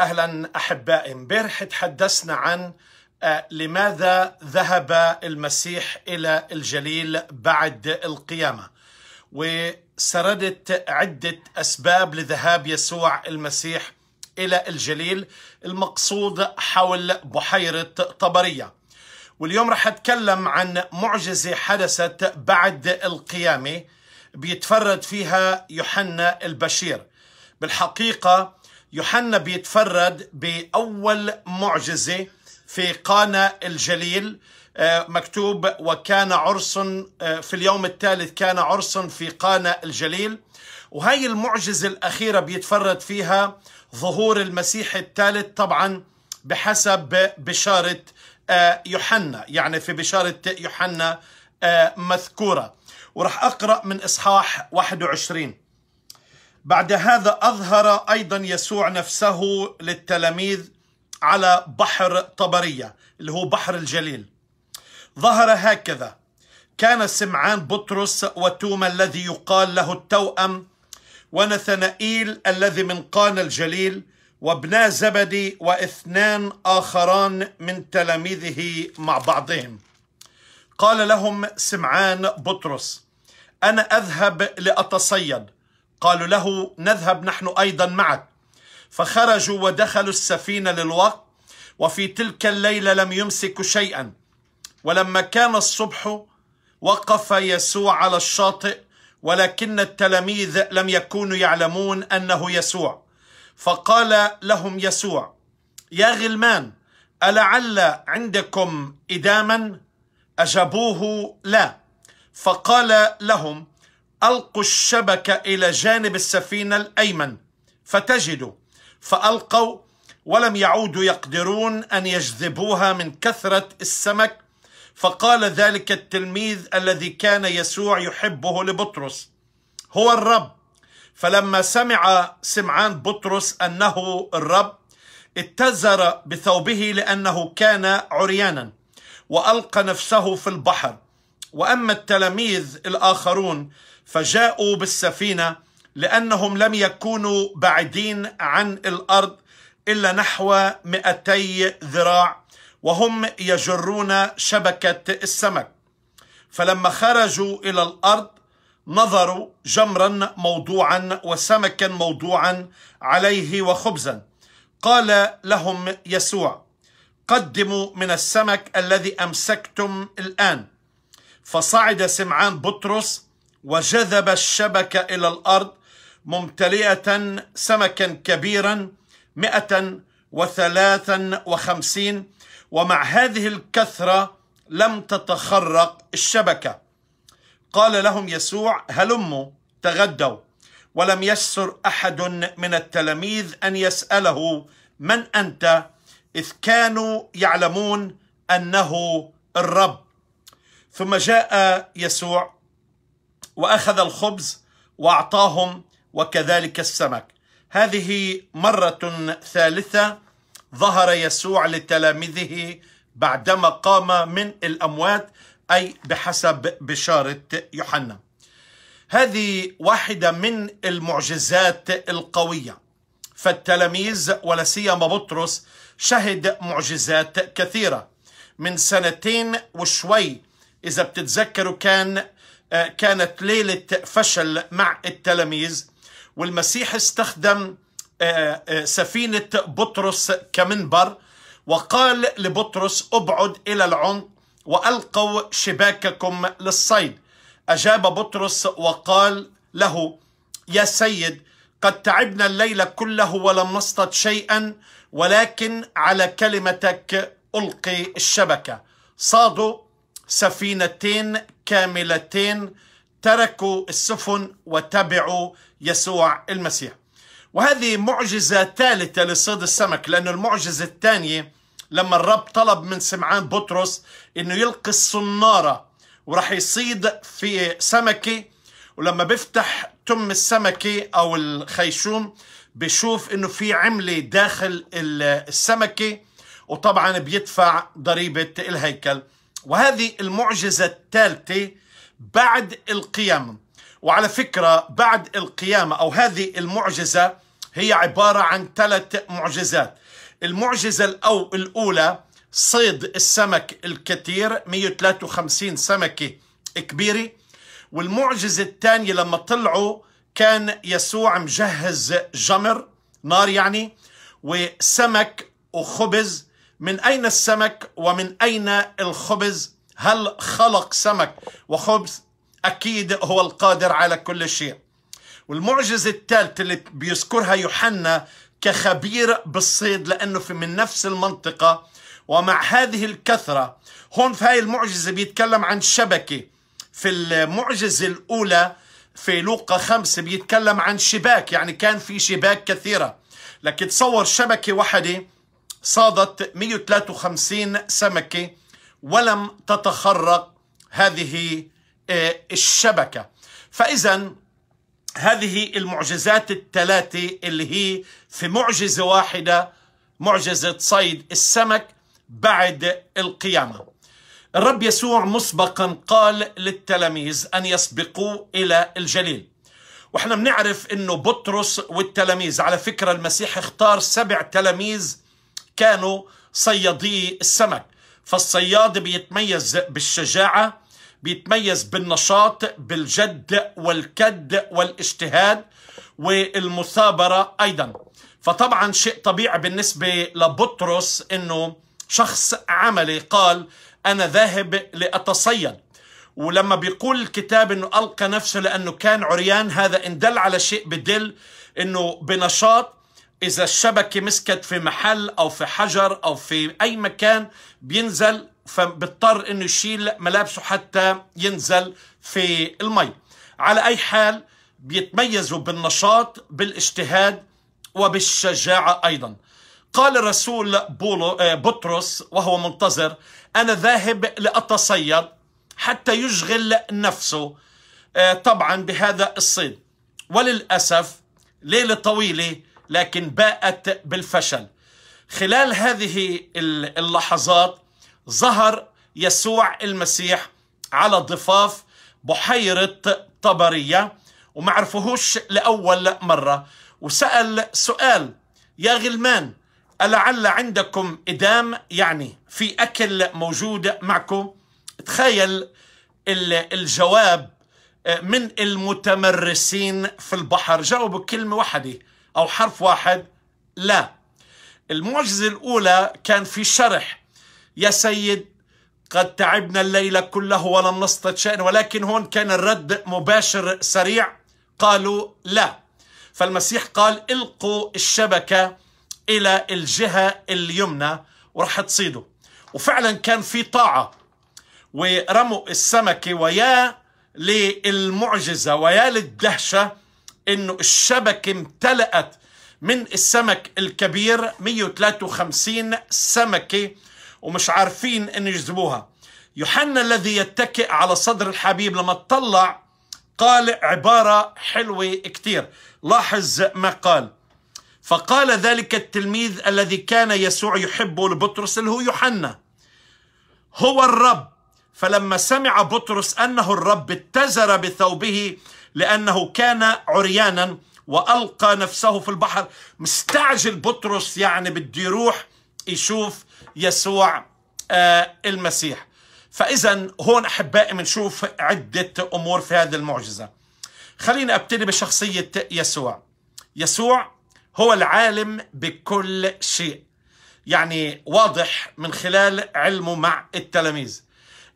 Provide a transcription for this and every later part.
اهلا احبائي امبارح تحدثنا عن آه، لماذا ذهب المسيح الى الجليل بعد القيامه وسردت عده اسباب لذهاب يسوع المسيح الى الجليل المقصود حول بحيره طبريه واليوم رح اتكلم عن معجزه حدثت بعد القيامه بيتفرد فيها يوحنا البشير بالحقيقه يوحنا بيتفرد بأول معجزة في قانا الجليل آه، مكتوب وكان عرس آه، في اليوم الثالث كان عرس في قانا الجليل وهي المعجزة الأخيرة بيتفرد فيها ظهور المسيح الثالث طبعا بحسب بشارة آه، يوحنا يعني في بشارة يوحنا مذكورة ورح أقرأ من إصحاح 21 بعد هذا أظهر أيضا يسوع نفسه للتلاميذ على بحر طبرية اللي هو بحر الجليل ظهر هكذا كان سمعان بطرس وتوما الذي يقال له التوأم ونثنائيل الذي من قانا الجليل وابنا زبدي واثنان آخران من تلاميذه مع بعضهم قال لهم سمعان بطرس أنا أذهب لأتصيد قالوا له نذهب نحن أيضا معك فخرجوا ودخلوا السفينة للوقت وفي تلك الليلة لم يمسكوا شيئا ولما كان الصبح وقف يسوع على الشاطئ ولكن التلاميذ لم يكونوا يعلمون أنه يسوع فقال لهم يسوع يا غلمان ألعل عندكم إداما أجابوه لا فقال لهم ألقوا الشبكة إلى جانب السفينة الأيمن فتجدوا فألقوا ولم يعودوا يقدرون أن يجذبوها من كثرة السمك فقال ذلك التلميذ الذي كان يسوع يحبه لبطرس هو الرب فلما سمع سمعان بطرس أنه الرب اتزر بثوبه لأنه كان عريانا وألقى نفسه في البحر وأما التلاميذ الآخرون فجاءوا بالسفينة لأنهم لم يكونوا بعيدين عن الأرض إلا نحو 200 ذراع وهم يجرون شبكة السمك فلما خرجوا إلى الأرض نظروا جمرا موضوعا وسمكا موضوعا عليه وخبزا قال لهم يسوع قدموا من السمك الذي أمسكتم الآن فصعد سمعان بطرس وجذب الشبكة إلى الأرض ممتلئة سمكا كبيرا مئة وثلاثا وخمسين ومع هذه الكثرة لم تتخرق الشبكة قال لهم يسوع هلموا تغدوا ولم يسر أحد من التلاميذ أن يسأله من أنت إذ كانوا يعلمون أنه الرب ثم جاء يسوع واخذ الخبز واعطاهم وكذلك السمك هذه مره ثالثه ظهر يسوع لتلاميذه بعدما قام من الاموات اي بحسب بشاره يوحنا هذه واحده من المعجزات القويه فالتلاميذ ولا سيما بطرس شهد معجزات كثيره من سنتين وشوي اذا بتتذكروا كان آه، كانت ليلة فشل مع التلاميذ والمسيح استخدم آه، آه، سفينة بطرس كمنبر وقال لبطرس ابعد إلى العمق وألقوا شباككم للصيد أجاب بطرس وقال له يا سيد قد تعبنا الليل كله ولم نصطد شيئا ولكن على كلمتك ألقي الشبكة صادوا سفينتين كاملتين تركوا السفن وتبعوا يسوع المسيح وهذه معجزة ثالثة لصيد السمك لأن المعجزة الثانية لما الرب طلب من سمعان بطرس أنه يلقي الصنارة وراح يصيد في سمكة ولما بيفتح تم السمكة أو الخيشوم بشوف أنه في عملة داخل السمكة وطبعا بيدفع ضريبة الهيكل وهذه المعجزة الثالثة بعد القيامة وعلى فكرة بعد القيامة أو هذه المعجزة هي عبارة عن ثلاث معجزات المعجزة الأو الأولى صيد السمك الكثير 153 سمكة كبيرة والمعجزة الثانية لما طلعوا كان يسوع مجهز جمر نار يعني وسمك وخبز من أين السمك ومن أين الخبز هل خلق سمك وخبز أكيد هو القادر على كل شيء والمعجزة الثالثة اللي بيذكرها يوحنا كخبير بالصيد لأنه في من نفس المنطقة ومع هذه الكثرة هون في هاي المعجزة بيتكلم عن شبكة في المعجزة الأولى في لوقا خمسة بيتكلم عن شباك يعني كان في شباك كثيرة لكن تصور شبكة واحدة صادت 153 سمكة ولم تتخرق هذه آه، الشبكة فإذا هذه المعجزات الثلاثة اللي هي في معجزة واحدة معجزة صيد السمك بعد القيامة الرب يسوع مسبقا قال للتلاميذ أن يسبقوه إلى الجليل واحنا بنعرف انه بطرس والتلاميذ على فكرة المسيح اختار سبع تلاميذ كانوا صيادي السمك فالصياد بيتميز بالشجاعة بيتميز بالنشاط بالجد والكد والاجتهاد والمثابرة أيضا فطبعا شيء طبيعي بالنسبة لبطرس أنه شخص عملي قال أنا ذاهب لأتصيد ولما بيقول الكتاب أنه ألقى نفسه لأنه كان عريان هذا إن دل على شيء بدل أنه بنشاط إذا الشبكة مسكت في محل أو في حجر أو في أي مكان بينزل فبضطر إنه يشيل ملابسه حتى ينزل في المي على أي حال بيتميزوا بالنشاط بالاجتهاد وبالشجاعة أيضا قال الرسول بولو آه، بطرس وهو منتظر أنا ذاهب لأتصيد حتى يشغل نفسه آه، طبعا بهذا الصيد وللأسف ليلة طويلة لكن باءت بالفشل خلال هذه اللحظات ظهر يسوع المسيح على ضفاف بحيرة طبرية وما عرفهوش لأول مرة وسأل سؤال يا غلمان ألعل عندكم إدام يعني في أكل موجود معكم تخيل الجواب آه، من المتمرسين في البحر جاوبوا كلمة واحدة أو حرف واحد لا المعجزة الأولى كان في شرح يا سيد قد تعبنا الليل كله ولم نستطع شيئا ولكن هون كان الرد مباشر سريع قالوا لا فالمسيح قال القوا الشبكة إلى الجهة اليمنى ورح تصيدوا وفعلا كان في طاعة ورموا السمكة ويا للمعجزة ويا للدهشة انه الشبكة امتلأت من السمك الكبير 153 سمكة ومش عارفين ان يجذبوها يوحنا الذي يتكئ على صدر الحبيب لما اطلع قال عبارة حلوة كتير لاحظ ما قال فقال ذلك التلميذ الذي كان يسوع يحبه لبطرس اللي هو يوحنا هو الرب فلما سمع بطرس أنه الرب اتزر بثوبه لأنه كان عريانا وألقى نفسه في البحر مستعجل بطرس يعني بده يروح يشوف يسوع آه، المسيح فإذا هون أحبائي بنشوف عدة أمور في هذه المعجزة خليني أبتدي بشخصية يسوع يسوع هو العالم بكل شيء يعني واضح من خلال علمه مع التلاميذ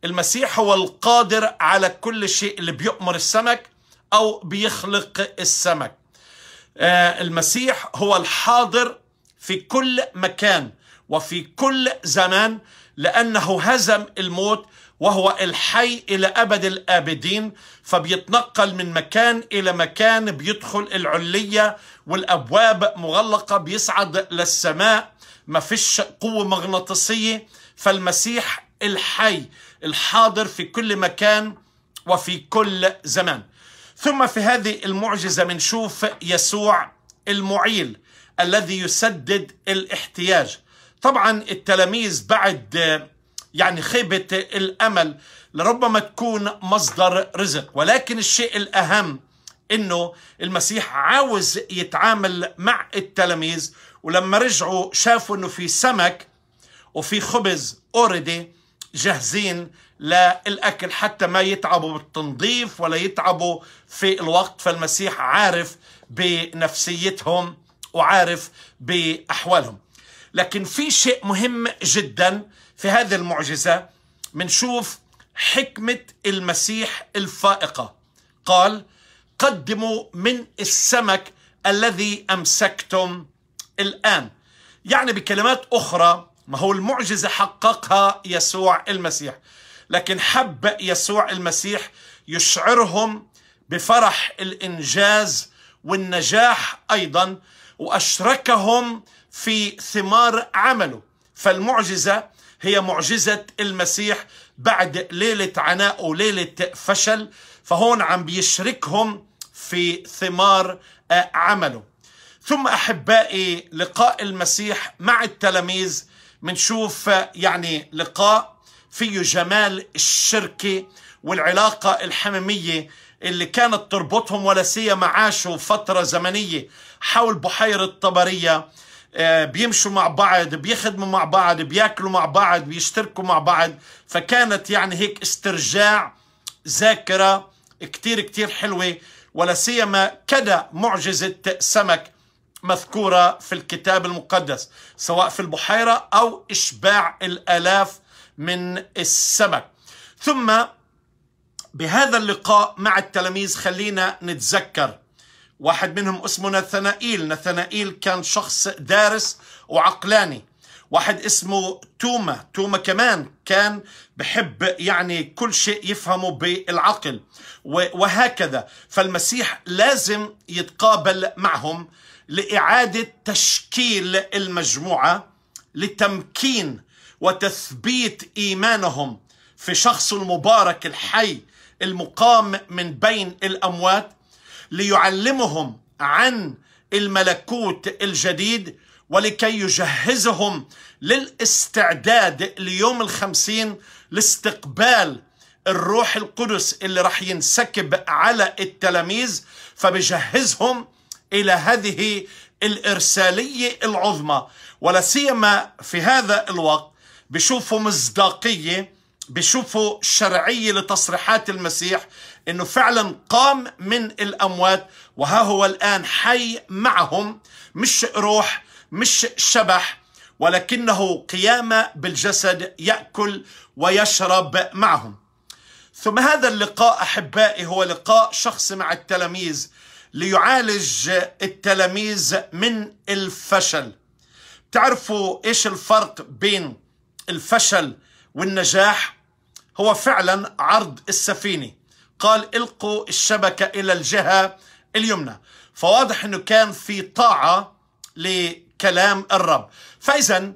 المسيح هو القادر على كل شيء اللي بيؤمر السمك أو بيخلق السمك آه، المسيح هو الحاضر في كل مكان وفي كل زمان لأنه هزم الموت وهو الحي إلى أبد الآبدين فبيتنقل من مكان إلى مكان بيدخل العلية والأبواب مغلقة بيصعد للسماء ما فيش قوة مغناطيسية فالمسيح الحي الحاضر في كل مكان وفي كل زمان ثم في هذه المعجزة بنشوف يسوع المعيل الذي يسدد الاحتياج طبعا التلاميذ بعد يعني خيبة الأمل لربما تكون مصدر رزق ولكن الشيء الأهم انه المسيح عاوز يتعامل مع التلاميذ ولما رجعوا شافوا انه في سمك وفي خبز اوريدي جاهزين للأكل حتى ما يتعبوا بالتنظيف ولا يتعبوا في الوقت فالمسيح عارف بنفسيتهم وعارف بأحوالهم لكن في شيء مهم جدا في هذه المعجزة منشوف حكمة المسيح الفائقة قال قدموا من السمك الذي أمسكتم الآن يعني بكلمات أخرى ما هو المعجزة حققها يسوع المسيح لكن حب يسوع المسيح يشعرهم بفرح الانجاز والنجاح ايضا واشركهم في ثمار عمله فالمعجزه هي معجزه المسيح بعد ليله عناء وليله فشل فهون عم بيشركهم في ثمار آه، عمله ثم احبائي لقاء المسيح مع التلاميذ بنشوف آه، يعني لقاء فيه جمال الشركة والعلاقة الحميمية اللي كانت تربطهم ولا سيما عاشوا فترة زمنية حول بحيرة طبرية آه، بيمشوا مع بعض بيخدموا مع بعض بياكلوا مع بعض بيشتركوا مع بعض فكانت يعني هيك استرجاع ذاكرة كتير كتير حلوة ولا سيما كدا معجزة سمك مذكورة في الكتاب المقدس سواء في البحيرة أو إشباع الآلاف من السمك ثم بهذا اللقاء مع التلاميذ خلينا نتذكر واحد منهم اسمه نثنائيل نثنائيل كان شخص دارس وعقلاني واحد اسمه توما توما كمان كان بحب يعني كل شيء يفهمه بالعقل وهكذا فالمسيح لازم يتقابل معهم لإعادة تشكيل المجموعة لتمكين وتثبيت ايمانهم في شخص المبارك الحي المقام من بين الاموات ليعلمهم عن الملكوت الجديد ولكي يجهزهم للاستعداد ليوم الخمسين لاستقبال الروح القدس اللي راح ينسكب على التلاميذ فبجهزهم الى هذه الارساليه العظمى ولا سيما في هذا الوقت بشوفوا مصداقية بشوفوا شرعية لتصريحات المسيح أنه فعلا قام من الأموات وها هو الآن حي معهم مش روح مش شبح ولكنه قيامة بالجسد يأكل ويشرب معهم ثم هذا اللقاء أحبائي هو لقاء شخصي مع التلاميذ ليعالج التلاميذ من الفشل تعرفوا إيش الفرق بين الفشل والنجاح هو فعلا عرض السفينة قال القوا الشبكة إلى الجهة اليمنى فواضح أنه كان في طاعة لكلام الرب فإذا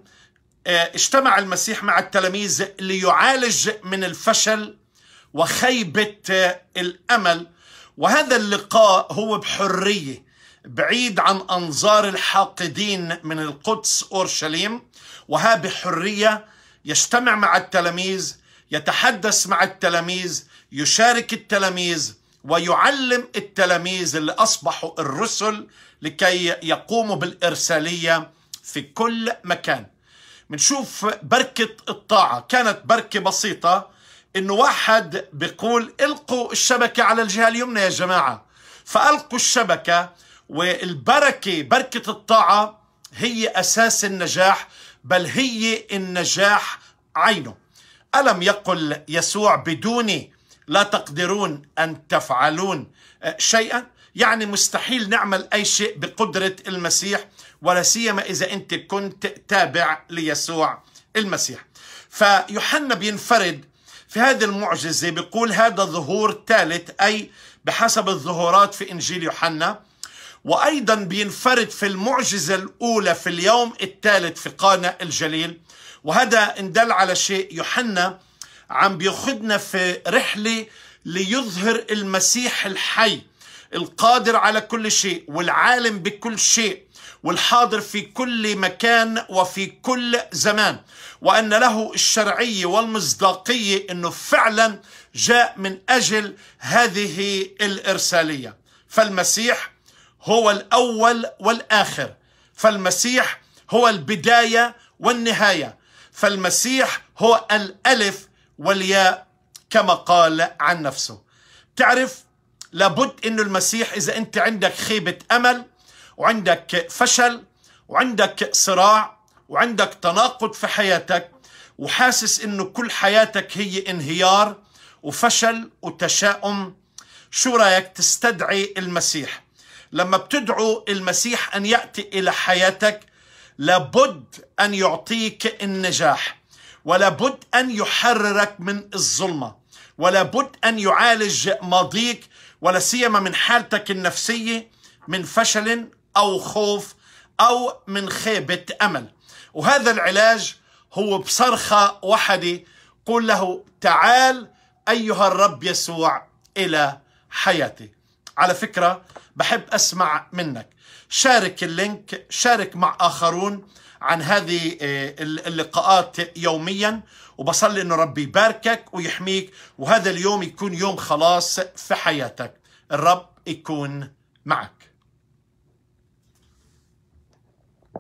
آه، اجتمع المسيح مع التلاميذ ليعالج من الفشل وخيبة آه، الأمل وهذا اللقاء هو بحرية بعيد عن أنظار الحاقدين من القدس أورشليم وها بحرية يجتمع مع التلاميذ يتحدث مع التلاميذ يشارك التلاميذ ويعلم التلاميذ اللي اصبحوا الرسل لكي يقوموا بالارساليه في كل مكان بنشوف بركه الطاعه كانت بركه بسيطه انه واحد بيقول القوا الشبكه على الجهه اليمنى يا جماعه فالقوا الشبكه والبركه بركه الطاعه هي اساس النجاح بل هي النجاح عينه ألم يقل يسوع بدوني لا تقدرون أن تفعلون شيئا يعني مستحيل نعمل أي شيء بقدرة المسيح ولا سيما إذا أنت كنت تابع ليسوع المسيح فيوحنا بينفرد في هذه المعجزة بيقول هذا ظهور ثالث أي بحسب الظهورات في إنجيل يوحنا وأيضا بينفرد في المعجزة الأولى في اليوم الثالث في قانا الجليل وهذا إن دل على شيء يوحنا عم بياخذنا في رحلة ليظهر المسيح الحي القادر على كل شيء والعالم بكل شيء والحاضر في كل مكان وفي كل زمان وأن له الشرعية والمصداقية أنه فعلا جاء من أجل هذه الإرسالية فالمسيح هو الأول والآخر فالمسيح هو البداية والنهاية فالمسيح هو الألف والياء كما قال عن نفسه تعرف لابد أن المسيح إذا أنت عندك خيبة أمل وعندك فشل وعندك صراع وعندك تناقض في حياتك وحاسس أنه كل حياتك هي انهيار وفشل وتشاؤم شو رايك تستدعي المسيح لما بتدعو المسيح أن يأتي إلى حياتك لابد أن يعطيك النجاح ولابد أن يحررك من الظلمة ولابد أن يعالج ماضيك ولا سيما من حالتك النفسية من فشل أو خوف أو من خيبة أمل وهذا العلاج هو بصرخة وحدة قل له تعال أيها الرب يسوع إلى حياتي على فكرة بحب أسمع منك شارك اللينك شارك مع آخرون عن هذه آه، اللقاءات يوميا وبصلي أنه ربي يباركك ويحميك وهذا اليوم يكون يوم خلاص في حياتك الرب يكون معك